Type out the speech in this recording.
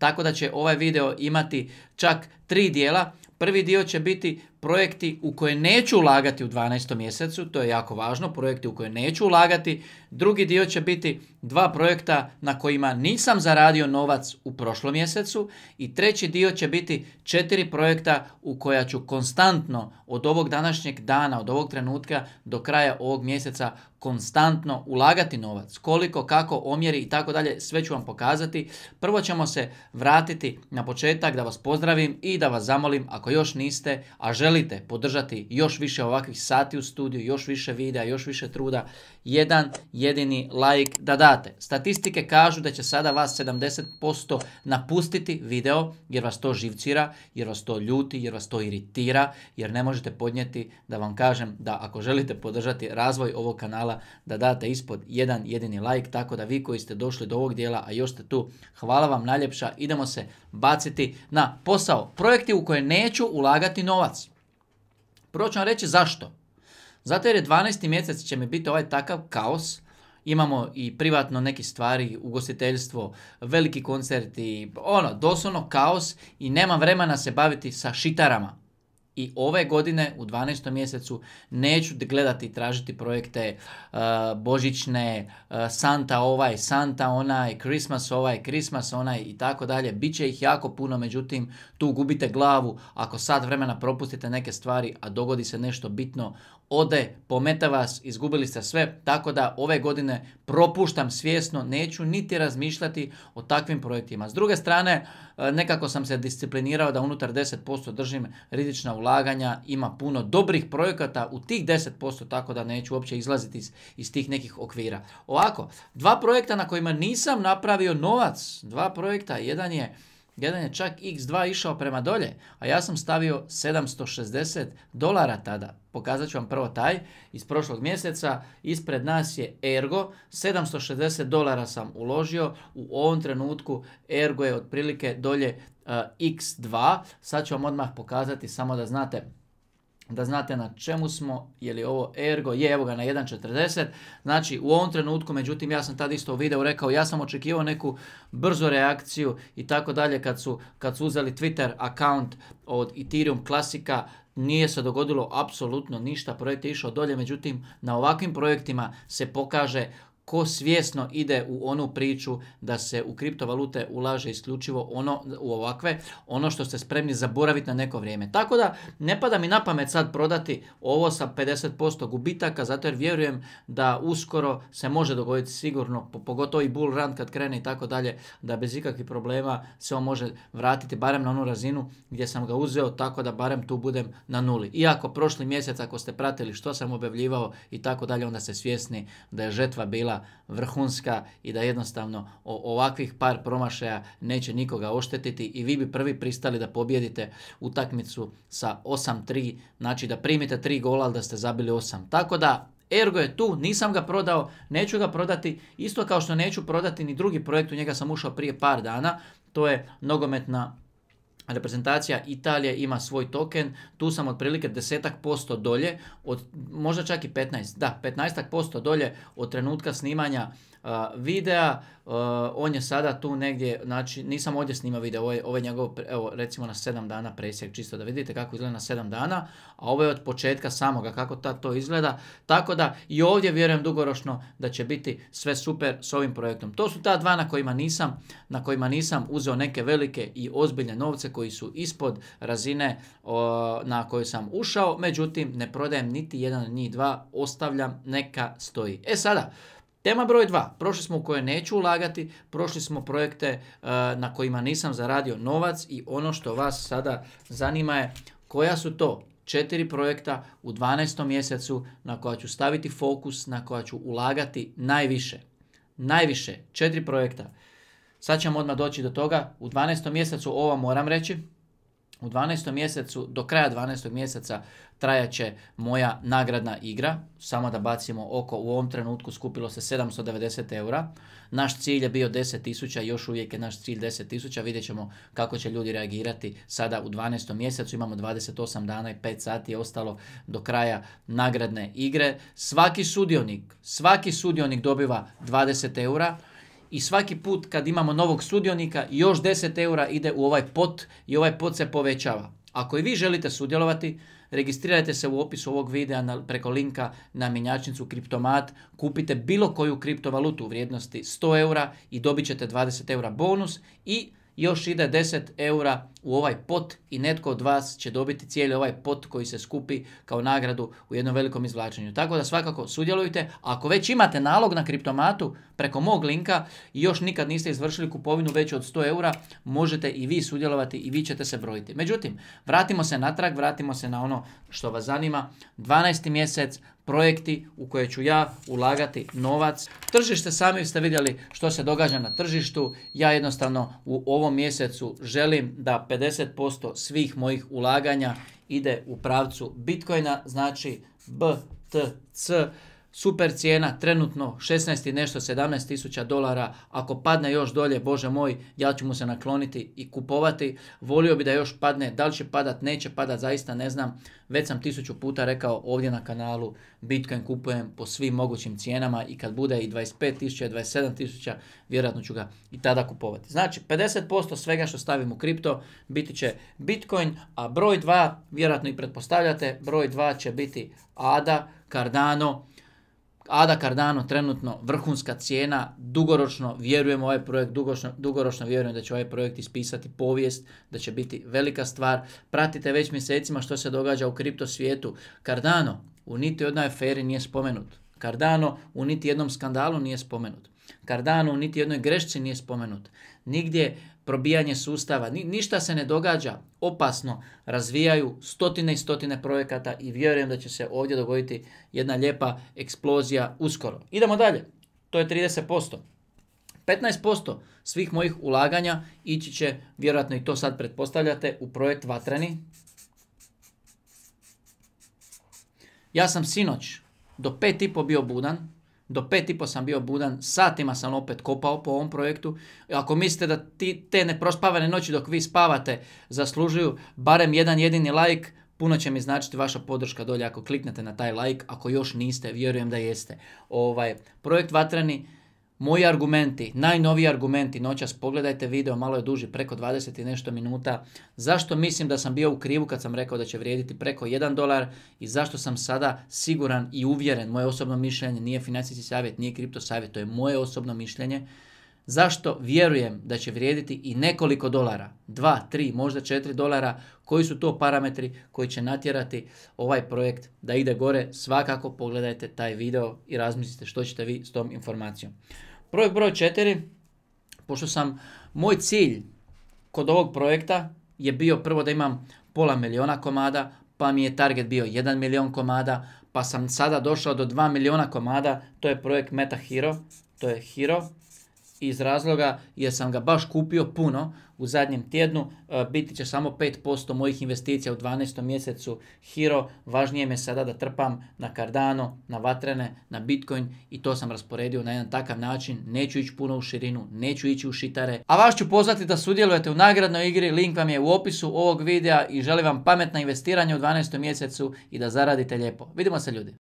tako da će ovaj video imati čak tri dijela. Prvi dio će biti projekti u koje neću ulagati u 12. mjesecu, to je jako važno, projekti u koje neću ulagati. Drugi dio će biti dva projekta na kojima nisam zaradio novac u prošlom mjesecu i treći dio će biti četiri projekta u koja ću konstantno od ovog današnjeg dana, od ovog trenutka do kraja ovog mjeseca konstantno ulagati novac. Koliko, kako, omjeri i tako dalje, sve ću vam pokazati. Prvo ćemo se vratiti na početak da vas pozdravim pozdravim i da vas zamolim ako još niste, a želite podržati još više ovakvih sati u studiju, još više videa, još više truda, jedan jedini like da date. Statistike kažu da će sada vas 70% napustiti video jer vas to živcira, jer vas to ljuti, jer vas to iritira, jer ne možete podnijeti da vam kažem da ako želite podržati razvoj ovog kanala da date ispod jedan jedini like, tako da vi koji ste došli do ovog dijela, a još ste tu, hvala vam najljepša, idemo se baciti na posljednje posao. Projekti u koje neću ulagati novac. Prvo ću vam reći zašto. Zato jer je 12. mjesec će mi biti ovaj takav kaos. Imamo i privatno neke stvari, ugostiteljstvo, veliki koncerti, ono, doslovno kaos i nema vremena se baviti sa šitarama i ove godine u 12. mjesecu neću gledati i tražiti projekte uh, božićne, uh, Santa ovaj, Santa onaj, Christmas ovaj, Christmas onaj i tako dalje. Biće ih jako puno, međutim tu gubite glavu. Ako sad vremena propustite neke stvari, a dogodi se nešto bitno, ode, pometa vas, izgubili ste sve, tako da ove godine propuštam svjesno, neću niti razmišljati o takvim projektima. S druge strane, e, nekako sam se disciplinirao da unutar 10% držim rizična ulaganja, ima puno dobrih projekata u tih 10%, tako da neću uopće izlaziti iz, iz tih nekih okvira. Ovako, dva projekta na kojima nisam napravio novac, dva projekta, jedan je jedan je čak x2 išao prema dolje, a ja sam stavio 760 dolara tada. Pokazat ću vam prvo taj iz prošlog mjeseca. Ispred nas je Ergo. 760 dolara sam uložio. U ovom trenutku Ergo je otprilike dolje x2. E, Sad ću vam odmah pokazati samo da znate da znate na čemu smo, je li ovo ergo, je evo ga na 1.40, znači u ovom trenutku, međutim ja sam tad isto u videu rekao, ja sam očekivao neku brzu reakciju i tako dalje kad su, kad su uzeli Twitter account od Ethereum klasika, nije se dogodilo apsolutno ništa, projekt je išao dolje, međutim na ovakvim projektima se pokaže ko svjesno ide u onu priču da se u kriptovalute ulaže isključivo ono u ovakve, ono što ste spremni zaboraviti na neko vrijeme. Tako da ne pada mi na pamet sad prodati ovo sa 50% gubitaka, zato jer vjerujem da uskoro se može dogoditi sigurno, pogotovo i bull run kad krene i tako dalje, da bez ikakvih problema se on može vratiti barem na onu razinu gdje sam ga uzeo, tako da barem tu budem na nuli. Iako prošli mjesec ako ste pratili što sam objavljivao i tako dalje, onda ste svjesni da je žetva bila vrhunska i da jednostavno ovakvih par promašaja neće nikoga oštetiti i vi bi prvi pristali da pobjedite utakmicu sa 8-3, znači da primite 3 gola, ali da ste zabili 8. Tako da Ergo je tu, nisam ga prodao, neću ga prodati, isto kao što neću prodati ni drugi projekt, u njega sam ušao prije par dana, to je nogometna reprezentacija Italije ima svoj token, tu sam otprilike desetak posto dolje, od, možda čak i 15, da, 15 dolje od trenutka snimanja videa, on je sada tu negdje, znači nisam ovdje snimao video, ovo je, njegov, evo recimo na sedam dana presjek, čisto da vidite kako izgleda na 7 dana, a ovo je od početka samoga kako ta to izgleda, tako da i ovdje vjerujem dugoročno da će biti sve super s ovim projektom. To su ta dva na kojima nisam, na kojima nisam uzeo neke velike i ozbiljne novce koji su ispod razine na koju sam ušao, međutim ne prodajem niti jedan od njih dva, ostavljam neka stoji. E sada, Tema broj dva, Prošli smo u koje neću ulagati, prošli smo projekte e, na kojima nisam zaradio novac i ono što vas sada zanima je koja su to četiri projekta u 12. mjesecu na koja ću staviti fokus, na koja ću ulagati najviše. Najviše, četiri projekta. Sad ćemo odmah doći do toga. U 12. mjesecu ovo moram reći, u 12. mjesecu, do kraja 12. mjeseca će moja nagradna igra. Samo da bacimo oko, u ovom trenutku skupilo se 790 eura. Naš cilj je bio 10.000, još uvijek je naš cilj 10.000. Vidjet ćemo kako će ljudi reagirati sada u 12. mjesecu. Imamo 28 dana i 5 sati je ostalo do kraja nagradne igre. Svaki sudionik, svaki sudionik dobiva 20 eura i svaki put kad imamo novog sudionika još 10 eura ide u ovaj pot i ovaj pot se povećava. Ako i vi želite sudjelovati, registrirajte se u opisu ovog videa preko linka na minjačnicu Kriptomat, kupite bilo koju kriptovalutu u vrijednosti 100 eura i dobit ćete 20 eura bonus i još ide 10 eura u ovaj pot i netko od vas će dobiti cijeli ovaj pot koji se skupi kao nagradu u jednom velikom izvlačenju. Tako da svakako sudjelujte. Ako već imate nalog na kriptomatu preko mog linka i još nikad niste izvršili kupovinu veću od 100 eura, možete i vi sudjelovati i vi ćete se brojiti. Međutim, vratimo se natrag, vratimo se na ono što vas zanima. 12. mjesec, projekti u koje ću ja ulagati novac. Tržište sami ste vidjeli što se događa na tržištu. Ja jednostavno u ovom mjesecu želim da 50% svih mojih ulaganja ide u pravcu Bitcoina, znači BTC super cijena, trenutno 16 i nešto, 17 tisuća dolara, ako padne još dolje, bože moj, ja ću mu se nakloniti i kupovati, volio bi da još padne, da li će padat, neće padat, zaista ne znam, već sam tisuću puta rekao ovdje na kanalu, Bitcoin kupujem po svim mogućim cijenama i kad bude i 25 tisuća, 27 tisuća, vjerojatno ću ga i tada kupovati. Znači, 50% svega što stavim u kripto biti će Bitcoin, a broj 2, vjerojatno i pretpostavljate, broj 2 će biti ADA, Cardano, Ada Cardano trenutno vrhunska cijena, dugoročno vjerujem ovaj projekt, dugoročno, dugoročno vjerujem da će ovaj projekt ispisati povijest, da će biti velika stvar. Pratite već mjesecima što se događa u kripto svijetu. Cardano u niti jednoj aferi nije spomenut. Cardano u niti jednom skandalu nije spomenut. Cardano u niti jednoj grešci nije spomenut nigdje probijanje sustava, ništa se ne događa, opasno razvijaju stotine i stotine projekata i vjerujem da će se ovdje dogoditi jedna lijepa eksplozija uskoro. Idemo dalje, to je 30%. 15% svih mojih ulaganja ići će, vjerojatno i to sad pretpostavljate, u projekt Vatreni. Ja sam sinoć do pet i bio budan, do pet i po sam bio budan, satima sam opet kopao po ovom projektu. Ako mislite da ti, te neprospavane noći dok vi spavate zaslužuju barem jedan jedini like, puno će mi značiti vaša podrška dolje ako kliknete na taj like, ako još niste, vjerujem da jeste. Ovaj, projekt Vatrani Moji argumenti, najnoviji argumenti noćas, pogledajte video, malo je duži, preko 20 i nešto minuta. Zašto mislim da sam bio u krivu kad sam rekao da će vrijediti preko 1 dolar i zašto sam sada siguran i uvjeren, moje osobno mišljenje, nije financijski savjet, nije kripto savjet, to je moje osobno mišljenje. Zašto vjerujem da će vrijediti i nekoliko dolara, 2, 3, možda 4 dolara, koji su to parametri koji će natjerati ovaj projekt da ide gore, svakako pogledajte taj video i razmislite što ćete vi s tom informacijom. Projekt broj četiri pošto sam, moj cilj kod ovog projekta je bio prvo da imam pola miliona komada, pa mi je target bio 1 milion komada, pa sam sada došao do 2 miliona komada, to je projekt Meta Hero, to je Hero, iz razloga jer sam ga baš kupio puno u zadnjem tjednu. E, biti će samo 5% mojih investicija u 12. mjesecu Hiro. Važnije je sada da trpam na Cardano, na Vatrene, na Bitcoin i to sam rasporedio na jedan takav način. Neću ići puno u širinu, neću ići u šitare. A vas ću pozvati da sudjelujete u nagradnoj igri. Link vam je u opisu ovog videa i želim vam pametna investiranja u 12. mjesecu i da zaradite lijepo. Vidimo se ljudi.